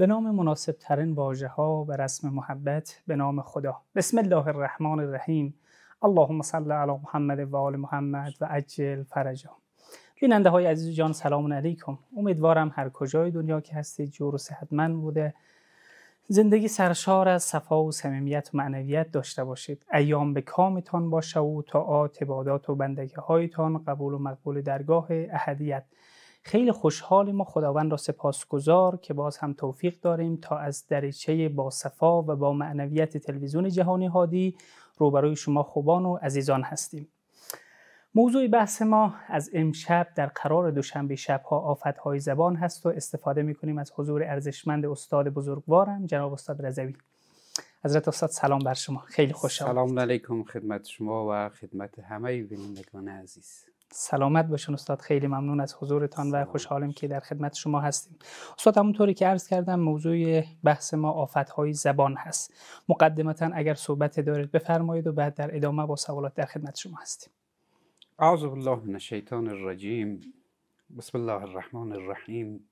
به نام مناسب ترین واژه ها و رسم محبت به نام خدا بسم الله الرحمن الرحیم اللهم صل علی محمد و آل محمد و عجل فرجا بیننده های عزیز جان سلام علیکم امیدوارم هر کجای دنیا که هستید جور و صحتمند بوده زندگی سرشار از صفا و صمیمیت و معنویت داشته باشید ایام به کامتان باشه و تا عبادات و بندگی هایتان قبول و مقبول درگاه احدیت خیلی خوشحالی ما خداوند را سپاسگزار که باز هم توفیق داریم تا از دریچه با و با معنویت تلویزیون جهانی هادی روبروی شما خوبان و عزیزان هستیم موضوع بحث ما از امشب در قرار دوشنبه شبها های زبان هست و استفاده می کنیم از حضور ارزشمند استاد بزرگوارم جناب استاد رضوی حضرت استاد سلام بر شما خیلی خوشحال. سلام علیکم خدمت شما و خدمت همه بینندگان عزیز سلامت باشون استاد خیلی ممنون از حضورتان و خوشحالم که در خدمت شما هستیم استاد همونطوری که عرض کردم موضوع بحث ما آفتهای زبان هست مقدمتا اگر صحبت دارید بفرمایید و بعد در ادامه با سوالات در خدمت شما هستیم اعوذ بالله من الشیطان الرجیم بسم الله الرحمن الرحیم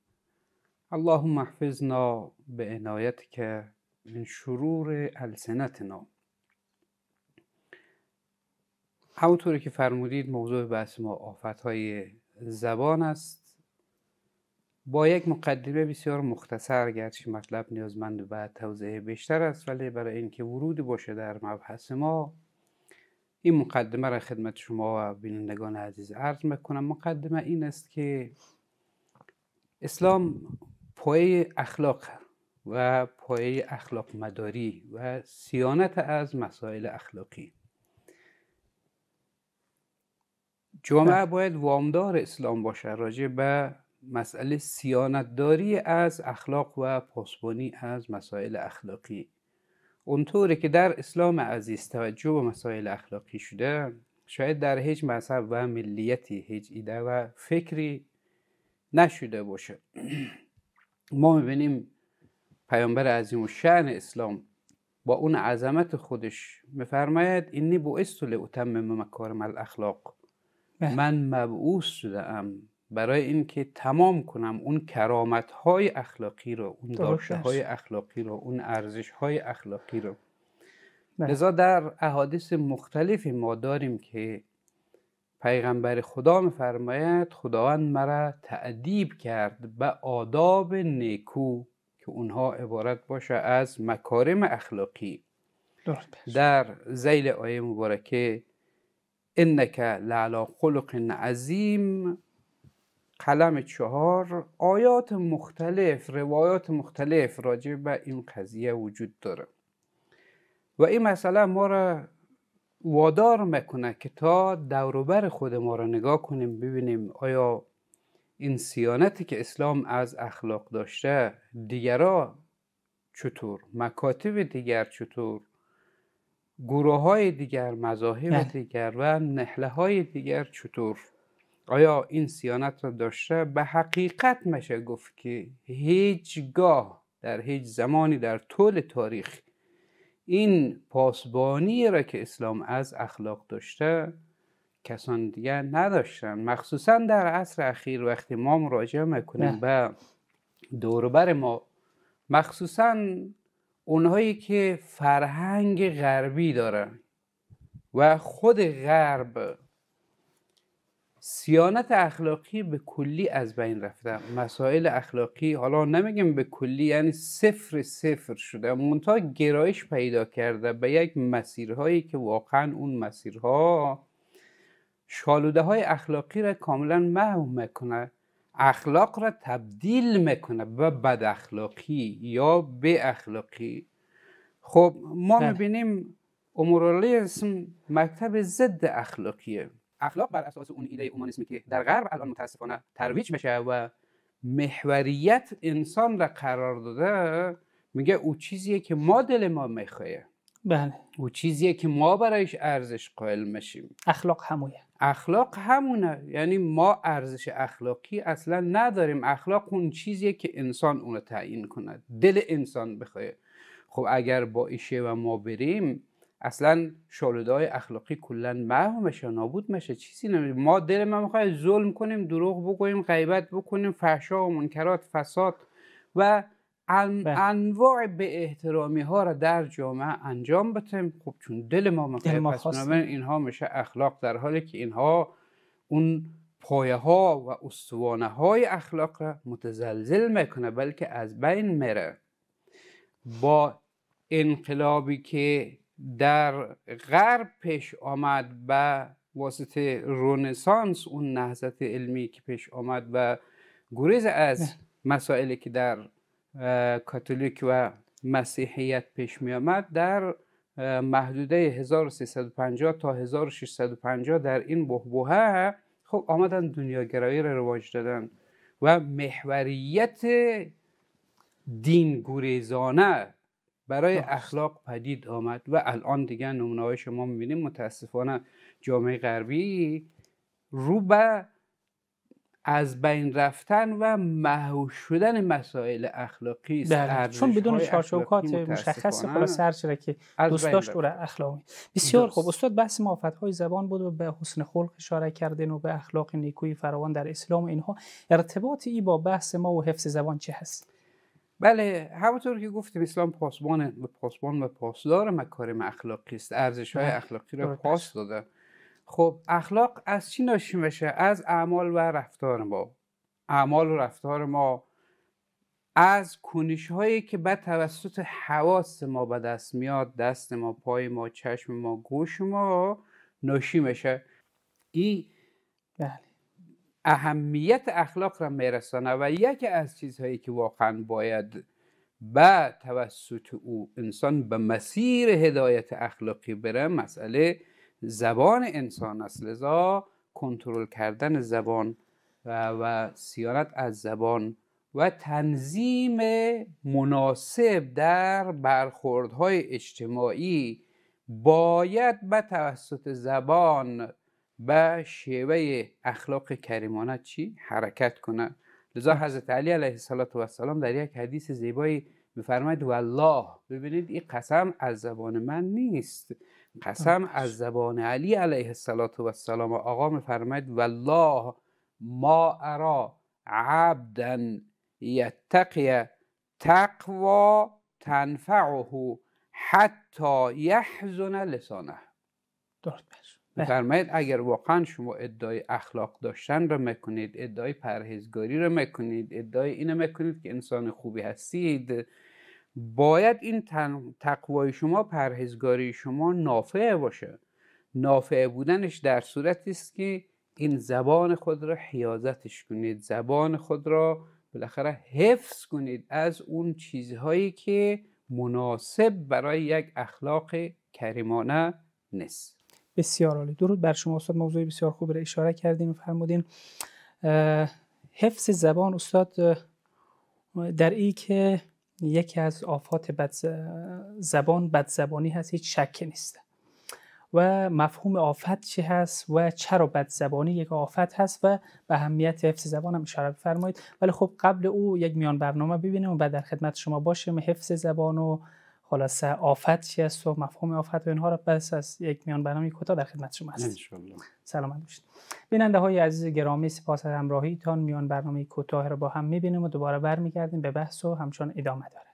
اللهم احفظنا به که من شرور السنتنا همونطور که فرمودید موضوع بحث ما آفت های زبان است با یک مقدمه بسیار مختصر گرچه مطلب نیازمند به توضیح بیشتر است ولی برای اینکه ورود باشه در مبحث ما این مقدمه را خدمت شما و بینندگان عزیز عرض میکنم مقدمه این است که اسلام پایه اخلاق و پایه اخلاق مداری و سیانت از مسائل اخلاقی جامعه بله. باید وامدار اسلام باشه راجع به مسئله سیانتداری از اخلاق و پاسبانی از مسائل اخلاقی اونطوری که در اسلام عزیز توجه به مسائل اخلاقی شده شاید در هیچ مذهب و ملیتی هیچ ایده و فکری نشده باشه ما میبینیم پیامبر عظیم و شعن اسلام با اون عظمت خودش میفرماید اینی استول اتمم مکارم الاخلاق من مبعوث ام برای اینکه تمام کنم اون کرامت های اخلاقی رو اون داشته های اخلاقی رو اون ارزش های اخلاقی رو لذا در احادیث مختلفی ما داریم که پیغمبر خدا میفرماید خداوند مرا تعدیب کرد به آداب نیکو که اونها عبارت باشه از مکارم اخلاقی در زیل آیه مبارکه انک لعلا خلق عظیم قلم چهار آیات مختلف روایات مختلف راجع به این قضیه وجود داره و این مسئله ما را وادار میکنه که تا دوروبر خود ما را نگاه کنیم ببینیم آیا این سیانتی که اسلام از اخلاق داشته دیگرا چطور مکاتب دیگر چطور گروه های دیگر مذاهب بله. دیگر و نحله های دیگر چطور آیا این سیانت را داشته به حقیقت میشه گفت که هیچگاه در هیچ زمانی در طول تاریخ این پاسبانی را که اسلام از اخلاق داشته کسان دیگر نداشتن مخصوصا در عصر اخیر وقتی ما مراجعه میکنیم بله. به دوربر ما مخصوصا اونهایی که فرهنگ غربی دارن و خود غرب سیانت اخلاقی به کلی از بین رفته مسائل اخلاقی حالا نمیگم به کلی یعنی صفر صفر شده منتها گرایش پیدا کرده به یک مسیرهایی که واقعا اون مسیرها شالوده های اخلاقی را کاملا محو میکنه اخلاق را تبدیل میکنه به بد اخلاقی یا به اخلاقی خب ما بله. میبینیم اسم مکتب ضد اخلاقیه اخلاق بر اساس اون ایده اومانیسمی که در غرب الان متاسفانه ترویج میشه و محوریت انسان را قرار داده میگه او چیزیه که ما دل ما میخواه بله او چیزیه که ما برایش ارزش قائل میشیم اخلاق همویه اخلاق همونه یعنی ما ارزش اخلاقی اصلا نداریم اخلاق اون چیزیه که انسان اونو تعیین کنه دل انسان بخواه خب اگر با ایشه و ما بریم اصلا های اخلاقی کلا محو میشه نابود میشه چیزی نمیشه ما دل ما میخواد ظلم کنیم دروغ بگوییم غیبت بکنیم فحشا و منکرات فساد و ان... بله. انواع به احترامی ها را در جامعه انجام بتیم خب چون دل ما مقیه پس اینها میشه اخلاق در حالی که اینها اون پایه ها و استوانه های اخلاق را متزلزل میکنه بلکه از بین میره با انقلابی که در غرب پیش آمد با واسطه رونسانس اون نهضت علمی که پیش آمد و گریز از مسائلی که در کاتولیک و مسیحیت پیش می آمد در محدوده 1350 تا 1650 در این بهبوهه خب آمدن دنیاگرایی را رواج دادن و محوریت دین گریزانه برای اخلاق پدید آمد و الان دیگه نمونه های شما میبینیم متاسفانه جامعه غربی رو به از بین رفتن و محو شدن مسائل اخلاقی است بله. چون بدون چارچوبات مشخص خلاص هر چرا که دوست داشت او اخلاقی بسیار خوب استاد بحث معافت های زبان بود و به حسن خلق اشاره کردن و به اخلاق نیکوی فراوان در اسلام اینها ارتباط ای با بحث ما و حفظ زبان چه هست بله همونطور که گفتیم اسلام پاسبان و پاسبان و پاسدار مکارم اخلاقی است ارزش های بله. اخلاقی را پاس داده خب اخلاق از چی ناشی میشه از اعمال و رفتار ما اعمال و رفتار ما از کنش هایی که به توسط حواس ما به دست میاد دست ما پای ما چشم ما گوش ما ناشی میشه این بله. اهمیت اخلاق را میرسانه و یکی از چیزهایی که واقعا باید به توسط او انسان به مسیر هدایت اخلاقی بره مسئله زبان انسان است لذا کنترل کردن زبان و, و سیانت از زبان و تنظیم مناسب در برخوردهای اجتماعی باید به توسط زبان به شیوه اخلاق کریمانه چی حرکت کنه لذا حضرت علی علیه السلام در یک حدیث زیبایی میفرماید والله ببینید این قسم از زبان من نیست قسم از زبان علی علیه السلام آقا میفرماید والله ما ارا عبدا یتقی تقوا تنفعه حتی یحزن لسانه درست اگر واقعا شما ادعای اخلاق داشتن رو میکنید ادعای پرهیزگاری رو میکنید ادعای اینو میکنید که انسان خوبی هستید باید این تقوای شما پرهزگاری شما نافعه باشه نافعه بودنش در صورتی است که این زبان خود را حیازتش کنید زبان خود را بالاخره حفظ کنید از اون چیزهایی که مناسب برای یک اخلاق کریمانه نیست بسیار عالی درود بر شما استاد موضوع بسیار خوب را اشاره کردین و فرمودین حفظ زبان استاد در ای که یکی از آفات بد زبان بد زبانی هست هیچ شکی نیست و مفهوم آفت چی هست و چرا بد زبانی یک آفت هست و به اهمیت حفظ زبان هم اشاره بفرمایید ولی خب قبل او یک میان برنامه ببینیم و بعد در خدمت شما باشیم حفظ زبان و خلاصه آفت چی است و مفهوم آفت و اینها را پس از یک میان برنامه کوتاه در خدمت شما هست سلامت باشید بیننده های عزیز گرامی سپاس از تان میان برنامه کوتاه را با هم میبینیم و دوباره برمیگردیم به بحث و همچنان ادامه داره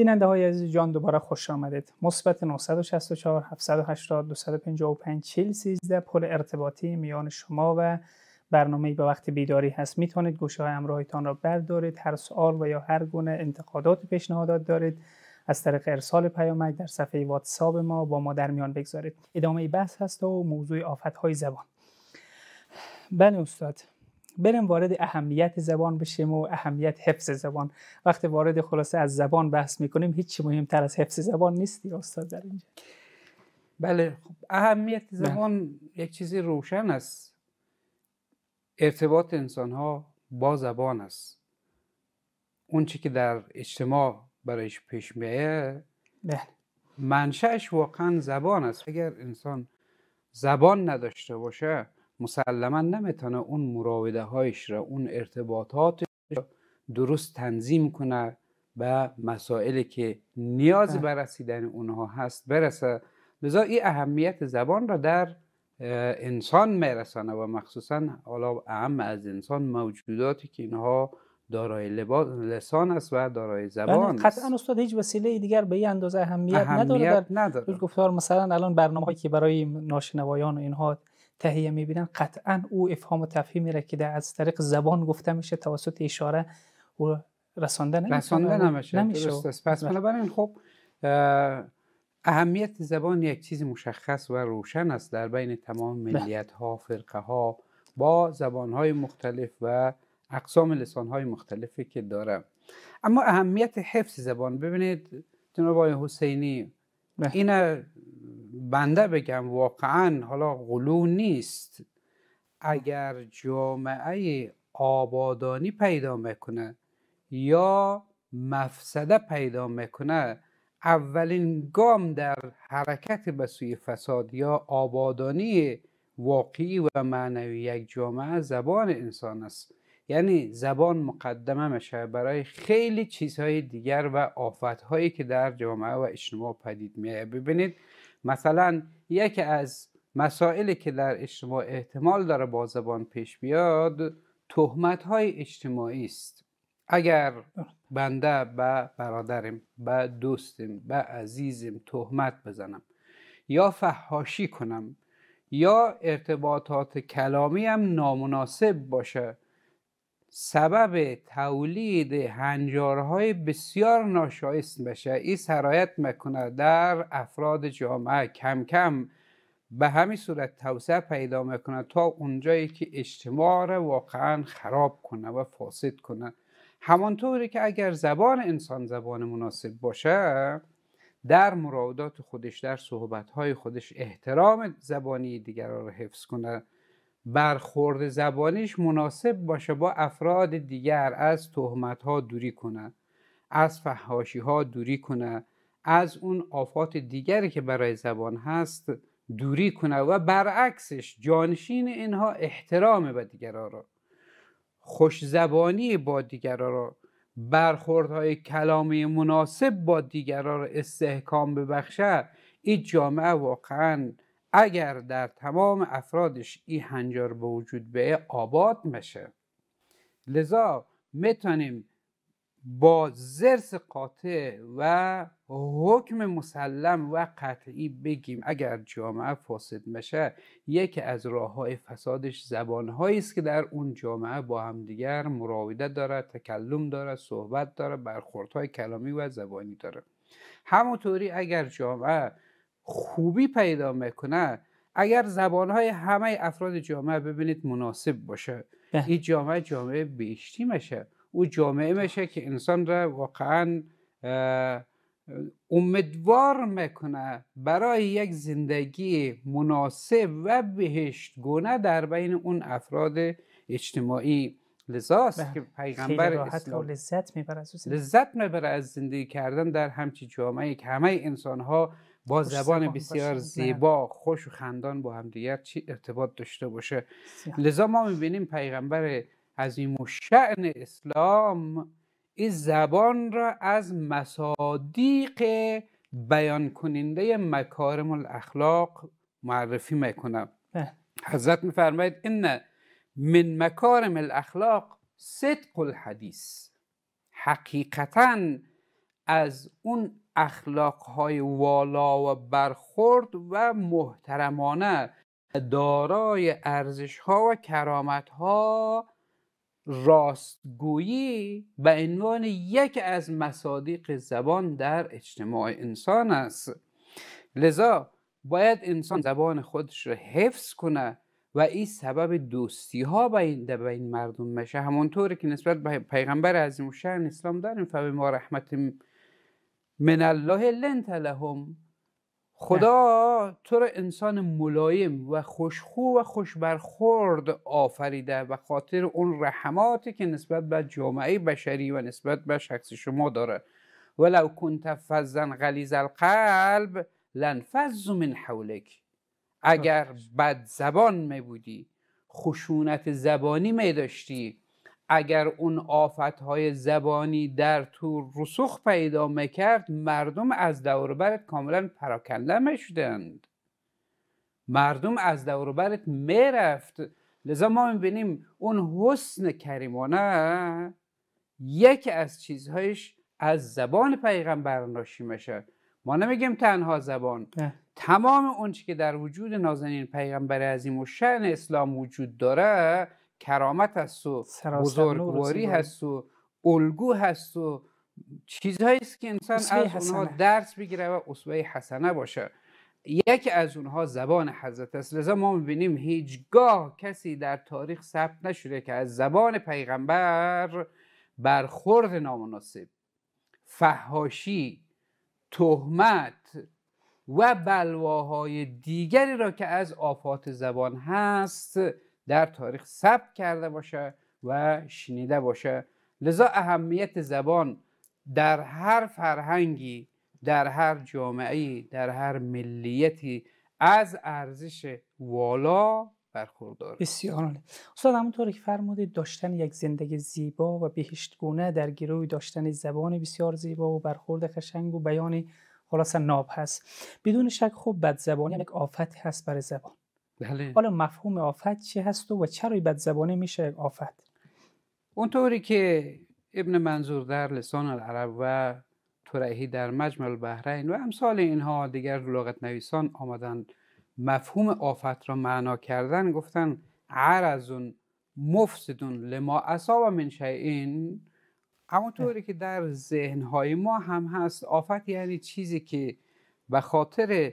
بیننده های عزیز جان دوباره خوش آمدید مثبت 964 780 255 40 13 پل ارتباطی میان شما و برنامه به وقت بیداری هست میتونید گوشه های همراهتان را بردارید هر سوال و یا هر گونه انتقادات و پیشنهادات دارید از طریق ارسال پیامک در صفحه واتساپ ما با ما در میان بگذارید ادامه بحث هست و موضوع آفت های زبان بله استاد بریم وارد اهمیت زبان بشیم و اهمیت حفظ زبان وقتی وارد خلاصه از زبان بحث میکنیم هیچی مهمتر از حفظ زبان نیستی استاد در اینجا بله خب، اهمیت بله. زبان یک چیزی روشن است ارتباط انسان ها با زبان است اون چی که در اجتماع برایش پیش میه بله. منشأش واقعا زبان است اگر انسان زبان نداشته باشه مسلما نمیتونه اون مراوده هایش را اون ارتباطاتش را درست تنظیم کنه به مسائلی که نیاز به رسیدن اونها هست برسه لذا این اهمیت زبان را در انسان میرسانه و مخصوصا حالا اهم از انسان موجوداتی که اینها دارای لسان است و دارای بله، زبان است قطعا استاد هیچ وسیله دیگر به این اندازه اهمیت, اهمیت نداره در گفتار مثلا الان برنامه که برای ناشنوایان و اینها تهیه میبینن قطعا او افهام و تفهیم را که در از طریق زبان گفته میشه توسط اشاره او رسانده نمیشه رسانده یعنی نمیشه, نمیشه. پس بله. بنابراین خب اهمیت زبان یک چیز مشخص و روشن است در بین تمام بله. ملیت ها فرقه ها با زبان های مختلف و اقسام لسان های مختلفی که دارم. اما اهمیت حفظ زبان ببینید جناب آقای حسینی بله. این بنده بگم واقعا حالا غلو نیست اگر جامعه آبادانی پیدا میکنه یا مفسده پیدا میکنه اولین گام در حرکت به سوی فساد یا آبادانی واقعی و معنوی یک جامعه زبان انسان است یعنی زبان مقدمه میشه برای خیلی چیزهای دیگر و آفتهایی که در جامعه و اجتماع پدید میاد ببینید مثلا یکی از مسائلی که در اجتماع احتمال داره با زبان پیش بیاد تهمت های اجتماعی است اگر بنده به برادرم به دوستم به عزیزم تهمت بزنم یا فحاشی کنم یا ارتباطات کلامی هم نامناسب باشه سبب تولید هنجارهای بسیار ناشایست بشه این سرایت میکنه در افراد جامعه کم کم به همین صورت توسعه پیدا میکنه تا اونجایی که اجتماع را واقعا خراب کنه و فاسد کنه همانطوری که اگر زبان انسان زبان مناسب باشه در مراودات خودش در صحبتهای خودش احترام زبانی دیگران را حفظ کنه برخورد زبانش مناسب باشه با افراد دیگر از تهمت ها دوری کنه از فحاشی ها دوری کنه از اون آفات دیگری که برای زبان هست دوری کنه و برعکسش جانشین اینها احترام به دیگران را خوش زبانی با دیگران را های کلامی مناسب با دیگران را استحکام ببخشه این جامعه واقعا اگر در تمام افرادش این هنجار به وجود به آباد میشه لذا میتونیم با زرس قاطع و حکم مسلم و قطعی بگیم اگر جامعه فاسد میشه یکی از راه های فسادش زبان است که در اون جامعه با همدیگر مراوده داره تکلم داره صحبت داره های کلامی و زبانی داره همونطوری اگر جامعه خوبی پیدا میکنه اگر زبانهای همه افراد جامعه ببینید مناسب باشه این جامعه جامعه بهشتی میشه او جامعه میشه که انسان را واقعا امیدوار میکنه برای یک زندگی مناسب و گونه در بین اون افراد اجتماعی لذاست که پیغمبر لذت میبره از لذت میبره از زندگی کردن در همچی جامعه که همه انسان ها با زبان بسیار زیبا خوش و خندان با همدیگر چی ارتباط داشته باشه لذا ما میبینیم پیغمبر عظیم و شعن اسلام این زبان را از مصادیق بیان کننده مکارم الاخلاق معرفی میکنم بله. حضرت میفرماید ان من مکارم الاخلاق صدق الحدیث حقیقتا از اون اخلاقهای والا و برخورد و محترمانه دارای ارزش ها و ها راستگویی به عنوان یک از مصادیق زبان در اجتماع انسان است لذا باید انسان زبان خودش را حفظ کنه و این سبب دوستی ها بین بین مردم میشه همونطور که نسبت به پیغمبر عظیم الشان اسلام داریم ما رحمت من الله لنت لهم خدا تو را انسان ملایم و خوشخو و خوشبرخورد آفریده و خاطر اون رحماتی که نسبت به جامعه بشری و نسبت به شخص شما داره ولو کنت فزا غلیز القلب لنفز من حولک اگر بد زبان می بودی خشونت زبانی می داشتی اگر اون آفتهای زبانی در تو رسوخ پیدا میکرد مردم از دوربرت کاملا پراکنده میشدند مردم از دوربرت میرفت لذا ما میبینیم اون حسن کریمانه یکی از چیزهایش از زبان پیغمبر ناشی میشه ما نمیگیم تنها زبان تمام اونچه که در وجود نازنین پیغمبر عظیم و شن اسلام وجود داره کرامت هست و بزرگواری هست و الگو هست و چیزهایی است که انسان از اونها درس بگیره و اسوه حسنه باشه یکی از اونها زبان حضرت است لذا ما میبینیم هیچگاه کسی در تاریخ ثبت نشده که از زبان پیغمبر برخورد نامناسب فهاشی تهمت و بلواهای دیگری را که از آفات زبان هست در تاریخ ثبت کرده باشه و شنیده باشه لذا اهمیت زبان در هر فرهنگی در هر جامعه در هر ملیتی از ارزش والا برخوردار بسیار عالی استاد همونطوری که فرمودید داشتن یک زندگی زیبا و بهشتگونه در گروه داشتن زبان بسیار زیبا و برخورد قشنگ و بیان خلاصا ناب هست بدون شک خوب بد زبان یک آفت هست برای زبان بله. حالا مفهوم آفت چی هست و چرا بدزبانه میشه آفت اونطوری که ابن منظور در لسان العرب و ترهی در مجمع البحرین و امثال اینها دیگر لغت نویسان آمدن مفهوم آفت را معنا کردن گفتن عرزون مفسدون لما اصاب من شیئین همونطوری که در ذهنهای ما هم هست آفت یعنی چیزی که به خاطر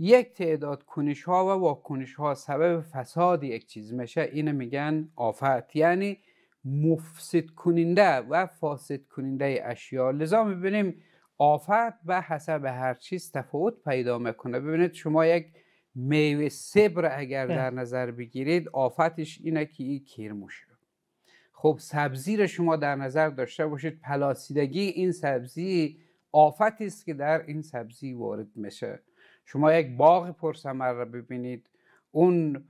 یک تعداد کنش ها و واکنش ها سبب فساد یک چیز میشه اینه میگن آفت یعنی مفسد کننده و فاسد کننده اشیا لذا میبینیم آفت به حسب هر چیز تفاوت پیدا میکنه ببینید شما یک میوه صبر اگر در نظر بگیرید آفتش اینه که این کیر موشه خب سبزی رو شما در نظر داشته باشید پلاسیدگی این سبزی آفتی است که در این سبزی وارد میشه شما یک باغ پرسمر را ببینید اون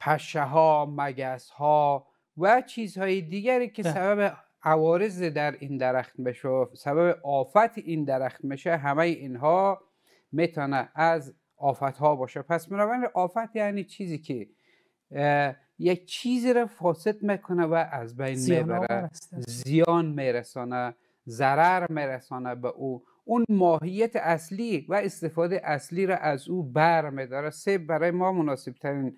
پشه ها مگس ها و چیزهای دیگری که سبب عوارض در این درخت بشه سبب آفت این درخت میشه همه اینها میتونه از آفت ها باشه پس بنابراین آفت یعنی چیزی که یک چیزی را فاسد میکنه و از بین میبره زیان میرسانه ضرر میرسانه به او اون ماهیت اصلی و استفاده اصلی را از او میداره سه برای ما مناسب ترین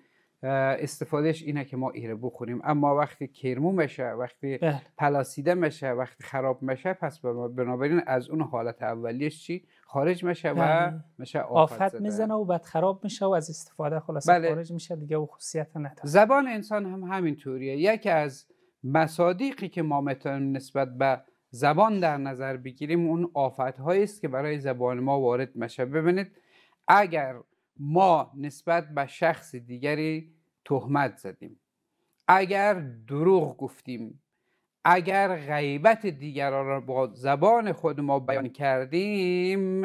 استفادهش اینه که ما ایره بخوریم اما وقتی کرمو میشه وقتی بله. پلاسیده میشه وقتی خراب میشه پس بنابراین از اون حالت اولیش چی خارج میشه و بله. میشه آفت, میزنه و بعد خراب میشه و از استفاده خلاص بله. خارج میشه دیگه و خصوصیت نداره زبان انسان هم همینطوریه یکی از مصادیقی که ما میتونیم نسبت به زبان در نظر بگیریم اون آفت است که برای زبان ما وارد میشه ببینید اگر ما نسبت به شخص دیگری تهمت زدیم اگر دروغ گفتیم اگر غیبت دیگران را با زبان خود ما بیان کردیم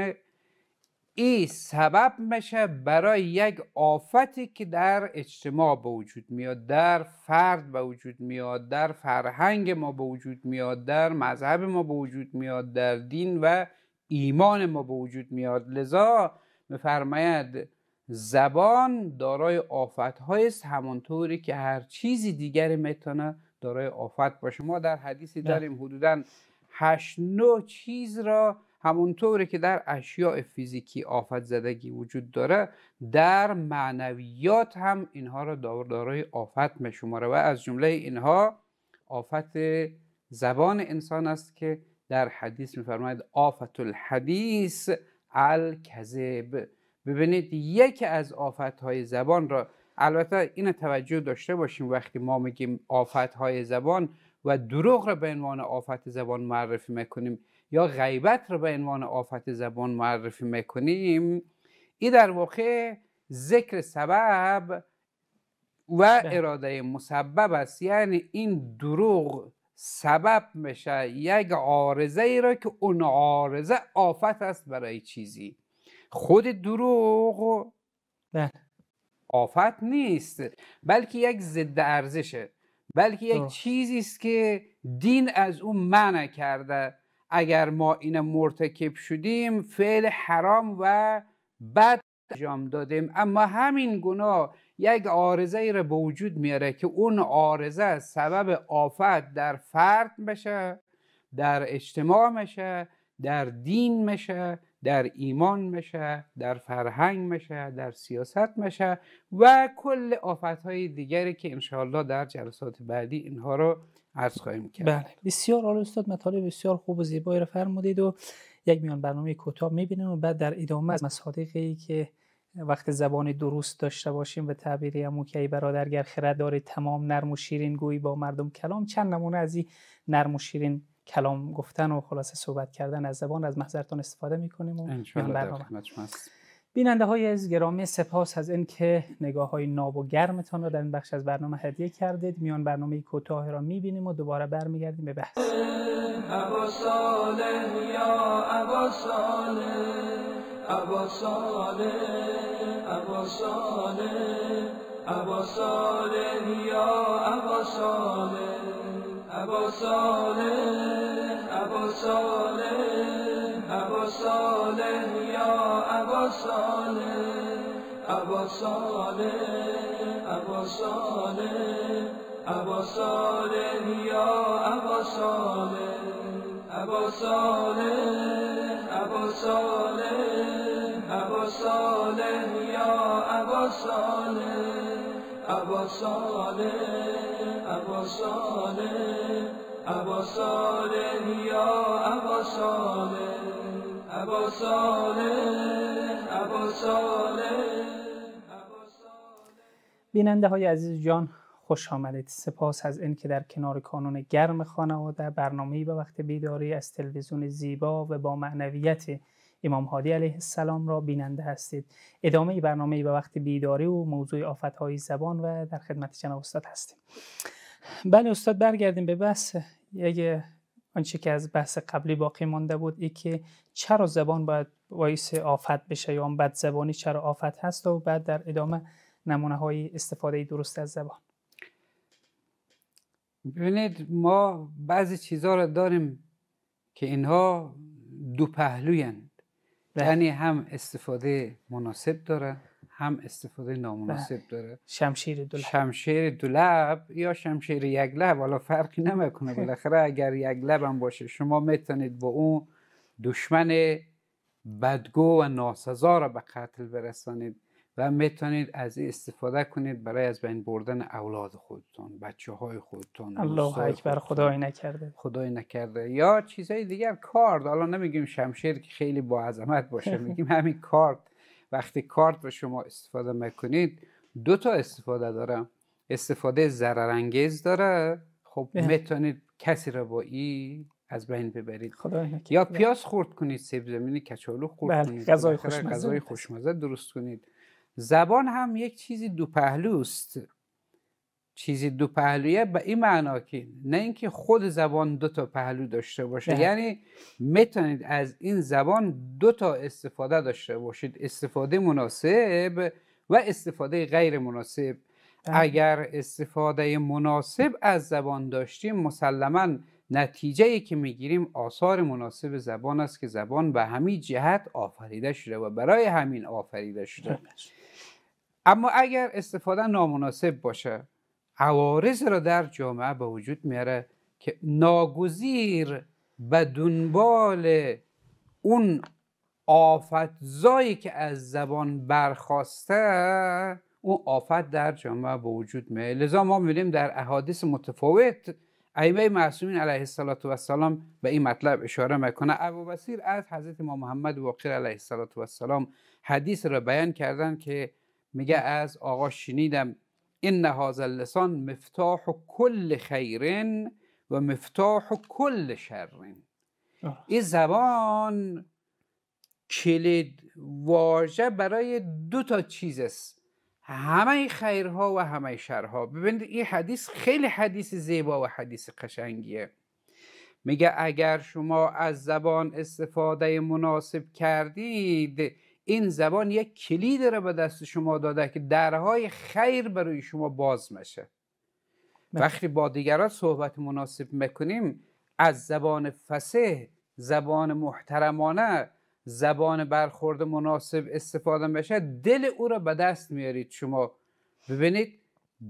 ای سبب میشه برای یک آفتی که در اجتماع به وجود میاد در فرد به وجود میاد در فرهنگ ما به وجود میاد در مذهب ما به وجود میاد در دین و ایمان ما به وجود میاد لذا میفرماید زبان دارای آفت هایست همانطوری که هر چیزی دیگری میتونه دارای آفت باشه ما در حدیثی داریم حدودا هشت نو چیز را همونطوری که در اشیاء فیزیکی آفت زدگی وجود داره در معنویات هم اینها را دارای آفت می شماره و از جمله اینها آفت زبان انسان است که در حدیث میفرماید آفت الحدیث الکذب ببینید یکی از آفت های زبان را البته این توجه داشته باشیم وقتی ما میگیم آفت های زبان و دروغ را به عنوان آفت زبان معرفی میکنیم یا غیبت رو به عنوان آفت زبان معرفی میکنیم این در واقع ذکر سبب و بله. اراده مسبب است یعنی این دروغ سبب میشه یک عارضه ای را که اون عارضه آفت است برای چیزی خود دروغ بله. آفت نیست بلکه یک ضد ارزشه بلکه یک چیزی است که دین از اون منع کرده اگر ما این مرتکب شدیم فعل حرام و بد انجام دادیم اما همین گناه یک آرزه ای را به وجود میاره که اون آرزه سبب آفت در فرد بشه در اجتماع میشه در دین میشه در ایمان میشه در فرهنگ میشه در سیاست میشه و کل آفت های دیگری که انشاءالله در جلسات بعدی اینها رو عرض خواهیم کرد بله بسیار آرستاد استاد مطالب بسیار خوب و زیبایی را فرمودید و یک میان برنامه کوتاه میبینیم و بعد در ادامه از مصادیقی که وقت زبان درست داشته باشیم و که ای برادرگر خرد داره تمام نرم و شیرین گویی با مردم کلام چند نمونه از این نرم و شیرین کلام گفتن و خلاصه صحبت کردن از زبان از محضرتان استفاده میکنیم و میان برنامه بیننده های از گرامی سپاس از اینکه نگاه های ناب و گرمتان را در این بخش از برنامه هدیه کردید میان برنامه کوتاه را میبینیم و دوباره برمیگردیم به بحث صالح یا ابا صالح ابا صالح ابا صالح ابا صالح یا ابا صالح ابا صالح ابا صالح ابا صالح یا ابا صالح ابا صالح ابا صالح ابا صالح یا ابا صالح بینندههای بیننده های عزیز جان خوش آمدید سپاس از این که در کنار کانون گرم در برنامه به وقت بیداری از تلویزیون زیبا و با معنویت امام هادی علیه السلام را بیننده هستید ادامه برنامه به وقت بیداری و موضوع های زبان و در خدمت جناب استاد هستیم بله استاد برگردیم به بس یک آنچه که از بحث قبلی باقی مانده بود ای که چرا زبان باید باعث آفت بشه یا آن بد زبانی چرا آفت هست و بعد در ادامه نمونه های استفاده درست از زبان ببینید ما بعضی چیزها را داریم که اینها دو پهلویند بله. یعنی هم استفاده مناسب داره هم استفاده نامناسب بله. داره شمشیر دولب شمشیر یا شمشیر یک لب حالا فرقی نمیکنه بالاخره اگر یک لب هم باشه شما میتونید با اون دشمن بدگو و ناسزا را به قتل برسانید و میتونید از این استفاده کنید برای از بین بردن اولاد خودتون بچه های خودتون الله اکبر خدای نکرده خدای نکرده یا چیزهای دیگر کارد حالا نمیگیم شمشیر که خیلی با عظمت باشه میگیم همین کارد وقتی کارت رو شما استفاده میکنید دو تا استفاده داره استفاده ضررانگیز داره خب بله. میتونید کسی را با ای از بین ببرید خدا یا بله. پیاز خورد کنید سیب زمینی کچالو خورد بله، کنید غذای خوشمزه درست کنید زبان هم یک چیزی دو پهلوست چیزی دو پهلویه به این معنا که نه اینکه خود زبان دو تا پهلو داشته باشه یعنی میتونید از این زبان دو تا استفاده داشته باشید استفاده مناسب و استفاده غیر مناسب بله. اگر استفاده مناسب از زبان داشتیم مسلما نتیجه ای که میگیریم آثار مناسب زبان است که زبان به همین جهت آفریده شده و برای همین آفریده شده بله. اما اگر استفاده نامناسب باشه عوارض را در جامعه به وجود میاره که ناگزیر به دنبال اون آفتزایی که از زبان برخواسته اون آفت در جامعه به وجود میاره لذا ما میبینیم در احادیث متفاوت ائمه معصومین علیه السلام به این مطلب اشاره میکنه ابو بصیر از حضرت ما محمد واقر علیه السلام حدیث را بیان کردن که میگه از آقا شنیدم ان هذا اللسان مفتاح کل خیر و مفتاح کل شر این زبان کلید واژه برای دو تا چیز است همه خیرها و همه شرها ببینید این حدیث خیلی حدیث زیبا و حدیث قشنگیه میگه اگر شما از زبان استفاده مناسب کردید این زبان یک کلید را به دست شما داده که درهای خیر برای شما باز میشه بله. وقتی با دیگران صحبت مناسب میکنیم از زبان فسه زبان محترمانه زبان برخورد مناسب استفاده بشه دل او را به دست میارید شما ببینید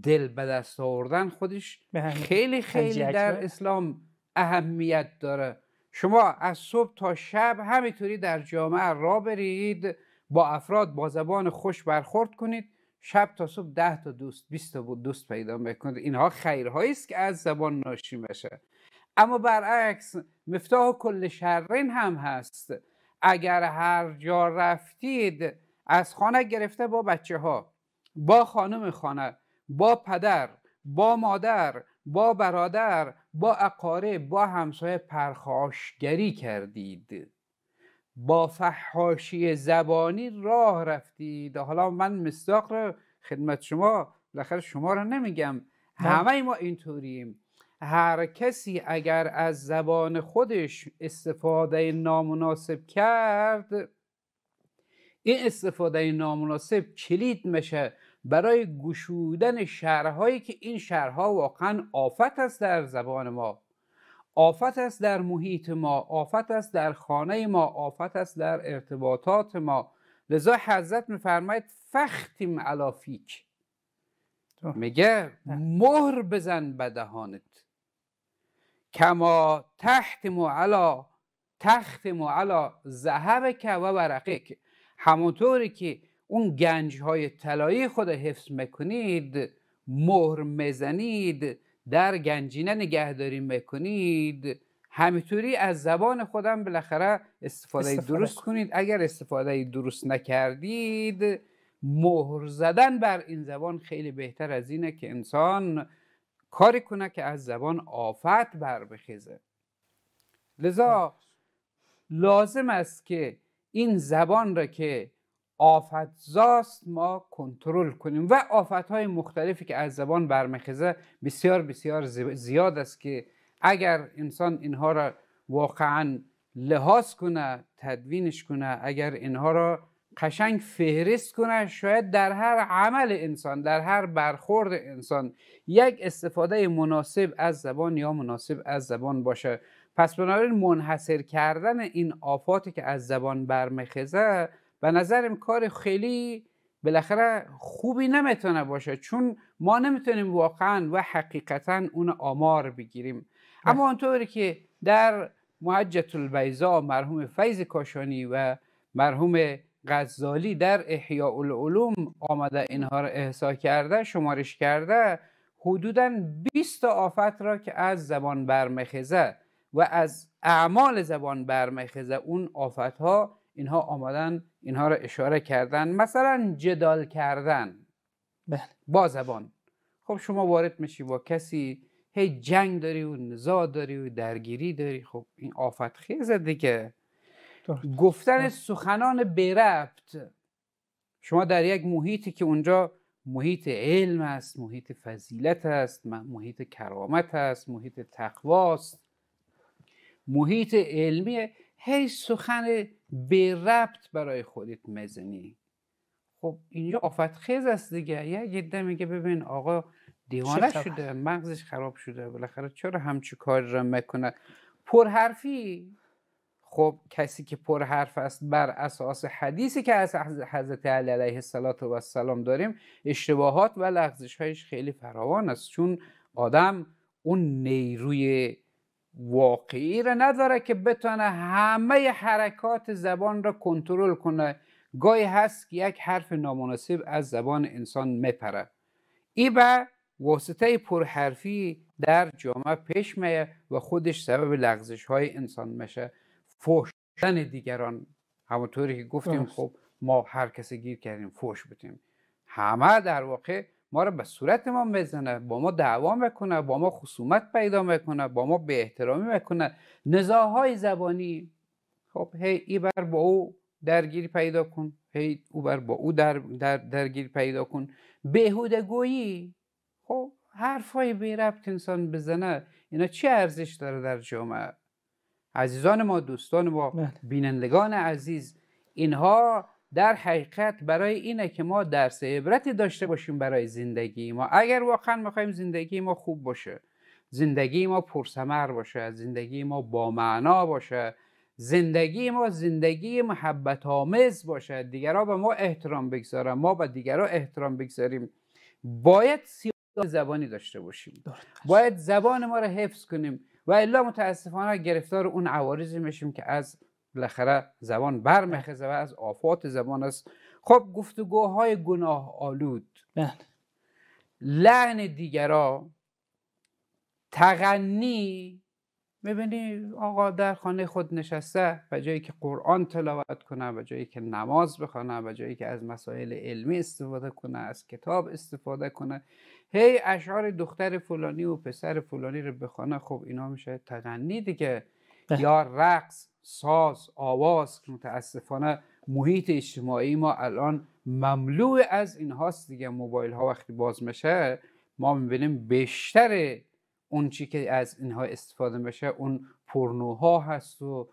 دل به دست آوردن خودش خیلی خیلی در اسلام اهمیت داره شما از صبح تا شب همینطوری در جامعه را برید با افراد با زبان خوش برخورد کنید شب تا صبح ده تا دوست بیست تا دوست پیدا میکنید اینها خیرهایی است که از زبان ناشی میشه اما برعکس مفتاح کل شرین هم هست اگر هر جا رفتید از خانه گرفته با بچه ها با خانم خانه با پدر با مادر با برادر با اقاره، با همسایه پرخاشگری کردید با فحاشی زبانی راه رفتید حالا من مصداق را خدمت شما بالاخره شما را نمیگم همه ما اینطوریم هر کسی اگر از زبان خودش استفاده نامناسب کرد این استفاده نامناسب کلید میشه برای گشودن شهرهایی که این شهرها واقعا آفت است در زبان ما آفت است در محیط ما آفت است در خانه ما آفت است در ارتباطات ما لذا حضرت میفرماید فختیم علا فیک میگه مهر بزن به دهانت کما تحت معلا تخت معلا ذهب که و برقه همونطوری که اون گنج های طلایی خود حفظ میکنید مهر میزنید در گنجینه نگهداری میکنید همینطوری از زبان خودم بالاخره استفاده, استفاده, درست کنید اگر استفاده درست نکردید مهر زدن بر این زبان خیلی بهتر از اینه که انسان کاری کنه که از زبان آفت بر بخیزه لذا لازم است که این زبان را که آفتزاست ما کنترل کنیم و آفت های مختلفی که از زبان برمیخیزه بسیار بسیار زیاد است که اگر انسان اینها را واقعا لحاظ کنه تدوینش کنه اگر اینها را قشنگ فهرست کنه شاید در هر عمل انسان در هر برخورد انسان یک استفاده مناسب از زبان یا مناسب از زبان باشه پس بنابراین منحصر کردن این آفاتی که از زبان برمیخیزه به نظرم کار خیلی بالاخره خوبی نمیتونه باشه چون ما نمیتونیم واقعا و حقیقتا اون آمار بگیریم بله. اما آنطوری که در معجت البیضا مرحوم فیض کاشانی و مرحوم غزالی در احیاء العلوم آمده اینها را احسا کرده شمارش کرده حدودا 20 تا آفت را که از زبان برمخزه و از اعمال زبان برمخزه اون آفت ها اینها آمدن اینها را اشاره کردن مثلا جدال کردن بله. با زبان خب شما وارد میشی با کسی هی جنگ داری و نزاع داری و درگیری داری خب این آفت خیزه دیگه گفتن سخنان برفت شما در یک محیطی که اونجا محیط علم است محیط فضیلت است محیط کرامت است محیط تقواست محیط علمیه هی سخن بی ربط برای خودت مزنی خب اینجا آفت خیز است دیگه یه گده میگه ببین آقا دیوانه شده مغزش خراب شده بالاخره چرا همچی کار را میکنه پرحرفی خب کسی که پرحرف است بر اساس حدیثی که از حضرت علی علیه السلام داریم اشتباهات و لغزش هایش خیلی فراوان است چون آدم اون نیروی واقعی را نداره که بتونه همه حرکات زبان را کنترل کنه گاهی هست که یک حرف نامناسب از زبان انسان میپره ای به واسطه پرحرفی در جامعه پیش میه و خودش سبب لغزش های انسان میشه فوش دیگران همونطوری که گفتیم خب ما هر کسی گیر کردیم فوش بتیم همه در واقع ما رو به صورت ما بزنه با ما دعوا میکنه با ما خصومت پیدا میکنه با ما به احترامی میکنه نزاهای زبانی خب هی ای بر با او درگیری پیدا کن هی او بر با او در, در درگیری پیدا کن بهوده گویی خب حرفای بی ربط انسان بزنه اینا چه ارزش داره در جامعه عزیزان ما دوستان ما بله. بینندگان عزیز اینها در حقیقت برای اینه که ما درس عبرتی داشته باشیم برای زندگی ما اگر واقعا میخوایم زندگی ما خوب باشه زندگی ما پرثمر باشه زندگی ما با معنا باشه زندگی ما زندگی محبت آمیز باشه دیگرا به ما احترام بگذارن ما به دیگرا احترام بگذاریم باید سیاست زبانی داشته باشیم باید زبان ما را حفظ کنیم و الا متاسفانه گرفتار اون عوارضی میشیم که از بالاخره زبان برمخزه و بله. از آفات زبان است خب گفتگوهای گناه آلود بله. لعن دیگرا تغنی میبینی آقا در خانه خود نشسته و جایی که قرآن تلاوت کنه و جایی که نماز بخونه و جایی که از مسائل علمی استفاده کنه از کتاب استفاده کنه هی اشعار دختر فلانی و پسر فلانی رو بخونه خب اینا میشه تغنی دیگه بله. یا رقص ساز آواز که متاسفانه محیط اجتماعی ما الان مملوع از این هاست دیگه موبایل ها وقتی باز میشه ما میبینیم بیشتر اون چی که از اینها استفاده میشه اون ها هست و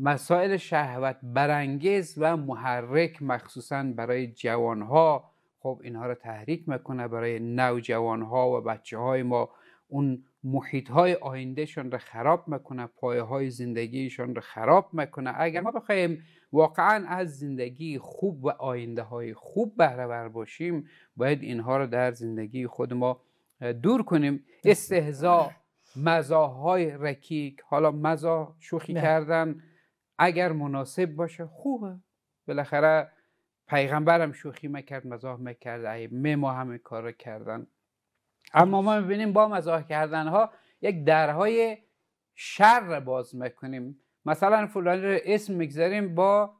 مسائل شهوت برانگیز و محرک مخصوصا برای جوان ها خب اینها رو تحریک میکنه برای ها و بچه های ما اون محیط های آیندهشان را خراب میکنه پایه های زندگیشان را خراب میکنه اگر ما بخوایم واقعا از زندگی خوب و آینده های خوب بهره بر باشیم باید اینها را در زندگی خود ما دور کنیم استهزا مزاهای رکیک حالا مزا شوخی کردن اگر مناسب باشه خوبه بالاخره پیغمبرم شوخی میکرد مزاح میکرد می ما همه کار کردن اما ما میبینیم با مزاح کردن ها یک درهای شر باز میکنیم مثلا فلانی رو اسم میگذاریم با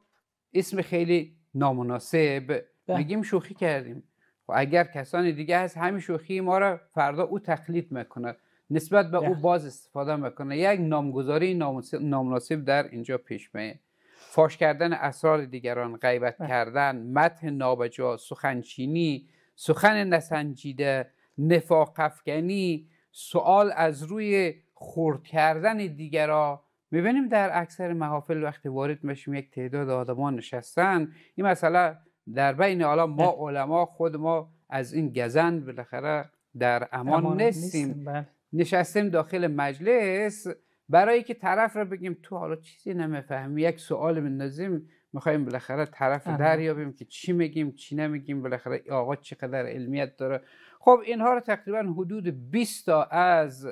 اسم خیلی نامناسب بله. میگیم شوخی کردیم و خب اگر کسان دیگه هست همین شوخی ما را فردا او تقلید میکنه نسبت به او بله. باز استفاده میکنه یک نامگذاری نامناسب در اینجا پیش میه فاش کردن اسرار دیگران غیبت بله. کردن متن نابجا سخنچینی سخن نسنجیده نفاق افکنی سوال از روی خورد کردن دیگرا میبینیم در اکثر محافل وقتی وارد میشیم یک تعداد آدمان نشستن این مسئله در بین حالا ما علما خود ما از این گزند بالاخره در امان, امان نیستیم بله. نشستیم داخل مجلس برای که طرف را بگیم تو حالا چیزی نمیفهمی یک سوال بندازیم میخوایم بالاخره طرف دریابیم که چی میگیم چی نمیگیم بالاخره آقا چقدر علمیت داره خب اینها رو تقریبا حدود 20 تا از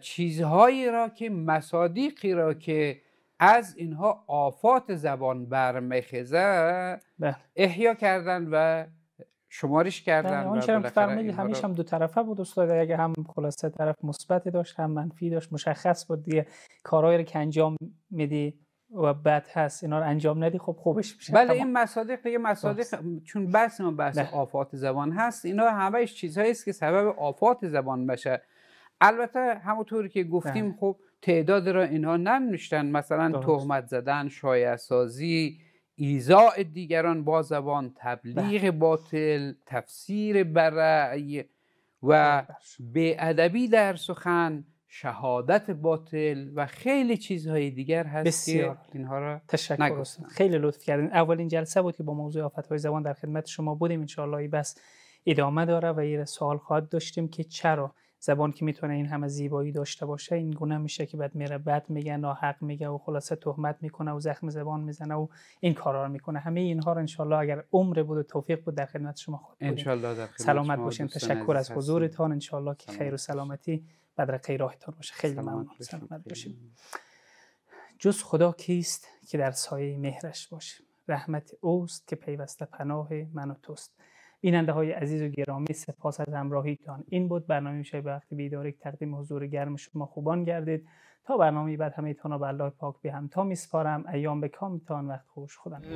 چیزهایی را که مصادیقی را که از اینها آفات زبان برمخزه بله. احیا کردن و شمارش کردن اون چرا فرمایید همیشه هم دو طرفه بود استاد اگه هم خلاصه طرف مثبتی داشت هم منفی داشت مشخص بود دیگه کارهایی رو که انجام میدی و بد هست اینا رو انجام ندی خب خوبش میشه بله این مصادیق دیگه مصادیق چون بحث ما بحث آفات زبان هست اینا همهش چیزهایی است که سبب آفات زبان بشه البته همونطوری که گفتیم خب تعداد را اینها ننوشتن مثلا تهمت زدن شایع سازی ایزا دیگران با زبان تبلیغ بله. باطل تفسیر برای و بله، بله. ادبی در سخن شهادت باطل و خیلی چیزهای دیگر هست بسیار. که اینها را تشکر خیلی لطف کردین اولین جلسه بود که با موضوع های زبان در خدمت شما بودیم ان شاءالله بس ادامه داره و یه سوال خواهد داشتیم که چرا زبان که میتونه این همه زیبایی داشته باشه این گونه میشه که بعد میره بد میگه ناحق میگه و خلاصه تهمت میکنه و زخم زبان میزنه و این کارا رو میکنه همه اینها رو انشالله اگر عمر بود و توفیق بود در خدمت شما سلامت باشین تشکر از حضورتان انشالله که خیر و سلامتی بدرقه راهتان باشه خیلی ممنون سلامت باشیم جز خدا کیست که در سایه مهرش باشه رحمت اوست که پیوسته پناه من و توست بیننده های عزیز و گرامی سپاس از همراهیتان این بود برنامه وقتی وقت بیداری تقدیم حضور گرم شما خوبان گردید تا برنامه بعد همه را به الله پاک به هم تا میسپارم ایام به کامتان وقت خوش خودم